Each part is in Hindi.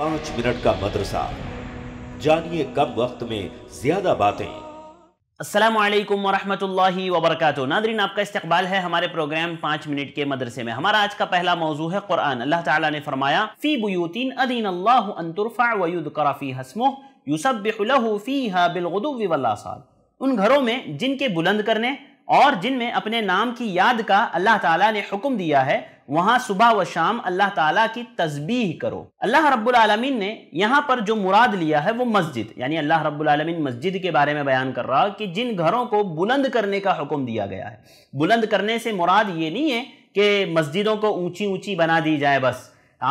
पांच मिनट का मदरसा जानिए कम वक्त में ज्यादा बातें असलम वरहमतुल्लाहि वबरकatuh नादरीन आपका इस्तकबाल है हमारे प्रोग्राम पाँच मिनट के मदरसे में हमारा आज का पहला मौजू है कुरान अल्लाह ताला ने फरमाया फ़ी बुयूतिन अदीन अल्लाह अंतरफ़ा वयुदकरा फ़ी हसमो यूसबिलहू फ़ी हा बिलगदुवी वल्लासाल उन घरों में जिनके बुलंद करने और जिनमें अपने नाम की याद का अल्लाह ताला ने हुक्म दिया है वहां सुबह व शाम अल्लाह ताला की तस्बीह करो अल्लाह रब्बुल आलमीन ने यहाँ पर जो मुराद लिया है वो मस्जिद यानी अल्लाह रब्बुल आलमीन मस्जिद के बारे में बयान कर रहा कि जिन घरों को बुलंद करने का हुक्म दिया गया है बुलंद करने से मुराद ये नहीं है कि मस्जिदों को ऊंची ऊंची बना दी जाए बस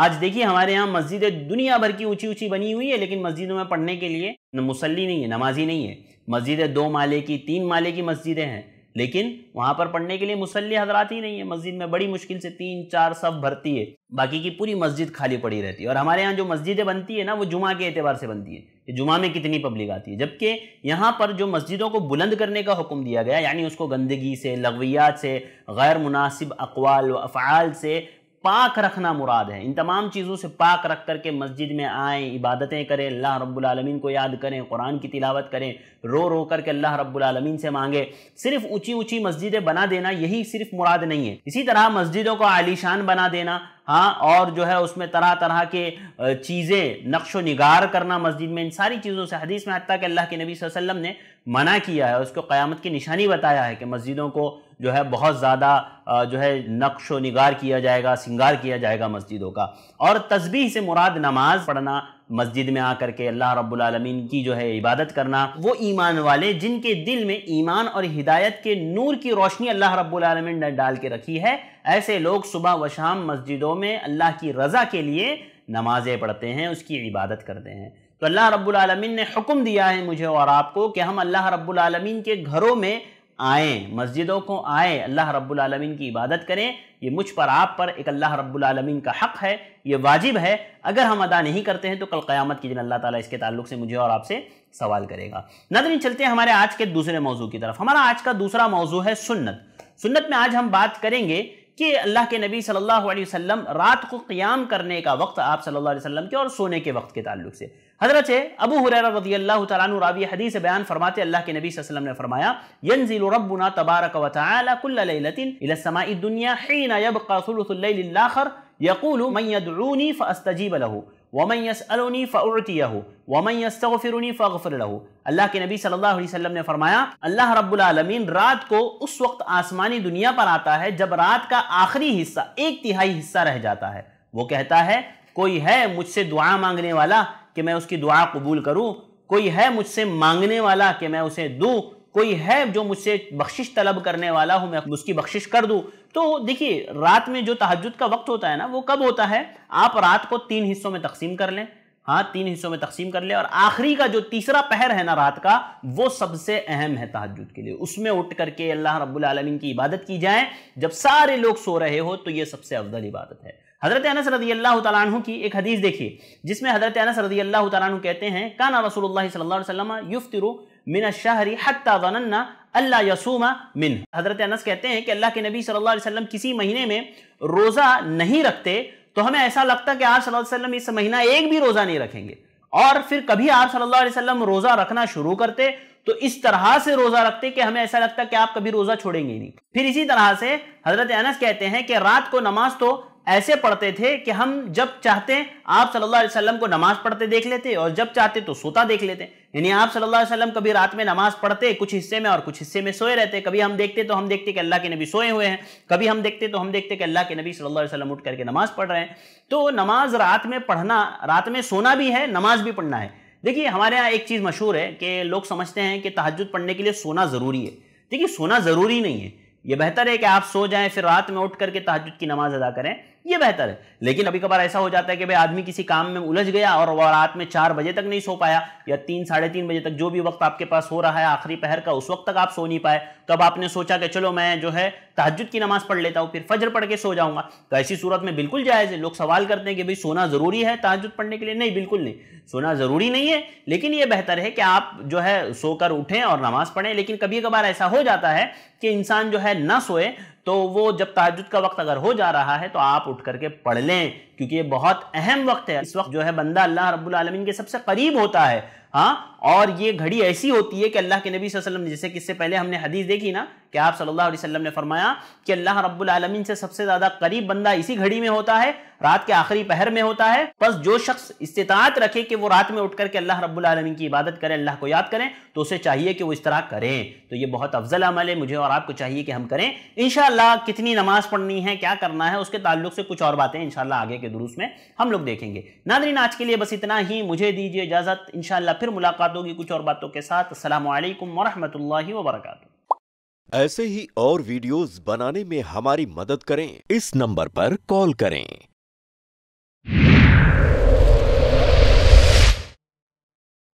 आज देखिए हमारे यहाँ मस्जिदें दुनिया भर की ऊंची ऊंची बनी हुई है लेकिन मस्जिदों में पढ़ने के लिए मुसल्ली नहीं है नमाजी नहीं है मस्जिदें दो माले की तीन माले की मस्जिदें हैं लेकिन वहां पर पढ़ने के लिए मुसल्ली हजरात ही नहीं है मस्जिद में बड़ी मुश्किल से तीन चार सब भरती है बाकी की पूरी मस्जिद खाली पड़ी रहती है और हमारे यहाँ जो मस्जिदें बनती है ना वो जुमा के एतबार से बनती है कि जुमा में कितनी पब्लिक आती है जबकि यहाँ पर जो मस्जिदों को बुलंद करने का हुक्म दिया गया यानी उसको गंदगी से लगवियात से गैर मुनासिब अकवाल व अफ़ाल से पाक रखना मुराद है इन तमाम चीज़ों से पाक रख कर के मस्जिद में आएँ इबादतें करें अल्लाह रब्बुलमीन को याद करें कुरान की तिलावत करें रो रो कर के अल्लाह रब्बुलमीन से मांगे सिर्फ ऊँची ऊँची मस्जिदें बना देना यही सिर्फ मुराद नहीं है इसी तरह मस्जिदों को आलीशान बना देना हाँ और जो है उसमें तरह तरह के चीज़ें नक्श व निगार करना मस्जिद में इन सारी चीज़ों से हदीस में हती कि अल्लाह के नबी वसल्लम ने मना किया है उसको क़यामत की निशानी बताया है कि मस्जिदों को जो है बहुत ज़्यादा जो है नक्श व निगार किया जाएगा सिंगार किया जाएगा मस्जिदों का और तस्बीह से मुराद नमाज पढ़ना मस्जिद में आकर के अल्लाह रब्बुल की जो है इबादत करना वो ईमान वाले जिनके दिल में ईमान और हिदायत के नूर की रोशनी अल्लाह रब्बुल ने डाल के रखी है ऐसे लोग सुबह व शाम मस्जिदों में अल्लाह की रज़ा के लिए नमाज़ें पढ़ते हैं उसकी इबादत करते हैं तो अल्लाह रब्लमिन ने हुक्म दिया है मुझे और आपको कि हम अल्लाह रब्बुल के घरों में आएँ मस्जिदों को आएँ अल्लाह रब्बुल की इबादत करें ये मुझ पर आप पर एक अल्लाह रब्बुल का हक़ है ये वाजिब है अगर हम अदा नहीं करते हैं तो कल क़यामत की दिन अल्लाह ताला इसके ताल्लुक से मुझे और आपसे सवाल करेगा नदरी चलते हैं हमारे आज के दूसरे मौजू की तरफ हमारा आज का दूसरा मौजू है सुन्नत सुन्नत में आज हम बात करेंगे कि अल्लाह के नबी सल्लल्लाहु अलैहि वसल्लम रात को क्याम करने का वक्त आप सल्लल्लाहु अलैहि वसल्लम के और सोने के वक्त के ताल्लुक से हजरत अबू हुरैरा हदीस बयान फरमाते अल्लाह के नबी वसल्लम ने फरमाया तबारक व तआला कुल्ल लैलतिन इला समाई दुनिया हीन यबका सुलुसुल लैल आखिर यकूलु मन यदऊनी फअस्तजीब लहू वमन यसअलुनी फअतियहु वमन यस्तगफिरुनी फअगफिर लहू अल्लाह के नबी सल्लल्लाहु अलैहि वसल्लम ने फरमाया अल्लाह रब्बुल आलमीन रात को उस वक्त आसमानी दुनिया पर आता है जब रात का आखिरी हिस्सा एक तिहाई हिस्सा रह जाता है वो कहता है कोई है मुझसे दुआ मांगने वाला कि मैं उसकी दुआ कबूल करूँ कोई है मुझसे मांगने वाला कि मैं उसे दूँ कोई है जो मुझसे बख्शिश तलब करने वाला हूँ मैं उसकी बख्शिश कर दूँ तो देखिए रात में जो तहजद का वक्त होता है ना वो कब होता है आप रात को तीन हिस्सों में तकसीम कर लें हाँ तीन हिस्सों में तकसीम कर लें और आखिरी का जो तीसरा पहर है ना रात का वो सबसे अहम है तहजद के लिए उसमें उठ करके अल्लाह रब्बुल आलमीन की इबादत की जाए जब सारे लोग सो रहे हो तो ये सबसे अफजल इबादत है हजरत अनस रजी अल्लाह तु की एक हदीस देखिए जिसमें हजरत अनस रजी अल्लाह तु कहते हैं काना रसूल सल्लम युफ्तिरु मिन शहरी हत्ता वनन्ना अल्लाह यसूमा मिन हजरत अनस कहते हैं कि अल्लाह के नबी सल्लल्लाहु अलैहि वसल्लम किसी महीने में रोज़ा नहीं रखते तो हमें ऐसा लगता कि आप सल्लल्लाहु अलैहि वसल्लम इस महीना एक भी रोज़ा नहीं रखेंगे और फिर कभी आप सल्लल्लाहु अलैहि वसल्लम रोज़ा रखना शुरू करते तो इस तरह से रोज़ा रखते कि हमें ऐसा लगता कि आप कभी रोज़ा छोड़ेंगे नहीं फिर इसी तरह से हजरत अनस कहते हैं कि रात को नमाज तो ऐसे पढ़ते थे कि हम जब चाहते आप सल्लल्लाहु अलैहि वसल्लम को नमाज पढ़ते देख लेते और जब चाहते तो सोता देख लेते यानी आप सल्लल्लाहु अलैहि वसल्लम कभी रात में नमाज पढ़ते कुछ हिस्से में और कुछ हिस्से में सोए रहते कभी हम देखते तो हम देखते कि अल्लाह के नबी सोए हुए हैं कभी हम देखते तो हम देखते कि अल्लाह के नबी सल्लल्लाहु अलैहि वसल्लम उठ करके नमाज पढ़ रहे हैं तो नमाज रात में पढ़ना रात में सोना भी है नमाज भी पढ़ना है देखिए हमारे यहाँ एक चीज़ मशहूर है कि लोग समझते हैं कि तहजद पढ़ने के लिए सोना ज़रूरी है देखिए सोना ज़रूरी नहीं है ये बेहतर है कि आप सो जाएं फिर रात में उठ करके तहजद की नमाज़ अदा करें ये बेहतर है लेकिन अभी कभार ऐसा हो जाता है कि भाई आदमी किसी काम में उलझ गया और वह रात में चार बजे तक नहीं सो पाया या तीन साढ़े तीन बजे तक जो भी वक्त आपके पास हो रहा है आखिरी पहर का उस वक्त तक आप सो नहीं पाए तब आपने सोचा कि चलो मैं जो है तहजद की नमाज पढ़ लेता हूँ फिर फजर पढ़ के सो जाऊंगा तो ऐसी सूरत में बिल्कुल जायज़ है लोग सवाल करते हैं कि भाई सोना ज़रूरी है तहजद पढ़ने के लिए नहीं बिल्कुल नहीं सोना ज़रूरी नहीं है लेकिन ये बेहतर है कि आप जो है सोकर उठें और नमाज़ पढ़ें लेकिन कभी कभार ऐसा हो जाता है कि इंसान जो है ना सोए तो वो जब तहजद का वक्त अगर हो जा रहा है तो आप उठ करके पढ़ लें क्योंकि ये बहुत अहम वक्त है इस वक्त जो है बंदा अल्लाह रब्बुल आलमीन के सबसे करीब होता है हाँ और ये घड़ी ऐसी होती है कि अल्लाह के नबी वसल्लम जैसे किससे पहले हमने हदीस देखी ना कि आप सल्लल्लाहु अलैहि वसल्लम ने फरमाया कि अल्लाह रब्बुल आलमीन से सबसे ज़्यादा करीब बंदा इसी घड़ी में होता है रात के आखिरी पहर में होता है बस जो शख्स इस्तात रखे कि वो रात में उठ करके अल्लाह रब्बुल आलमीन की इबादत करे अल्लाह को याद करें तो उसे चाहिए कि वो इस तरह करें तो ये बहुत अफजल अमल है मुझे और आपको चाहिए कि हम करें इन कितनी नमाज पढ़नी है क्या करना है उसके ताल्लुक से कुछ और बातें इन आगे के दुरुस्त में हम लोग देखेंगे नादरीन आज के लिए बस इतना ही मुझे दीजिए इजाज़त इन फिर मुलाकात मुलाकात होगी कुछ और बातों के साथ असल वरहमल वबरकू ऐसे ही और वीडियोस बनाने में हमारी मदद करें इस नंबर पर कॉल करें